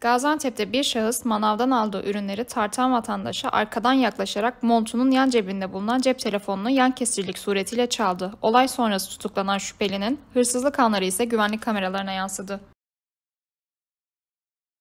Gaziantep'te bir şahıs manavdan aldığı ürünleri tartan vatandaşa arkadan yaklaşarak montunun yan cebinde bulunan cep telefonunu yan kesicilik suretiyle çaldı. Olay sonrası tutuklanan şüphelinin hırsızlık anları ise güvenlik kameralarına yansıdı.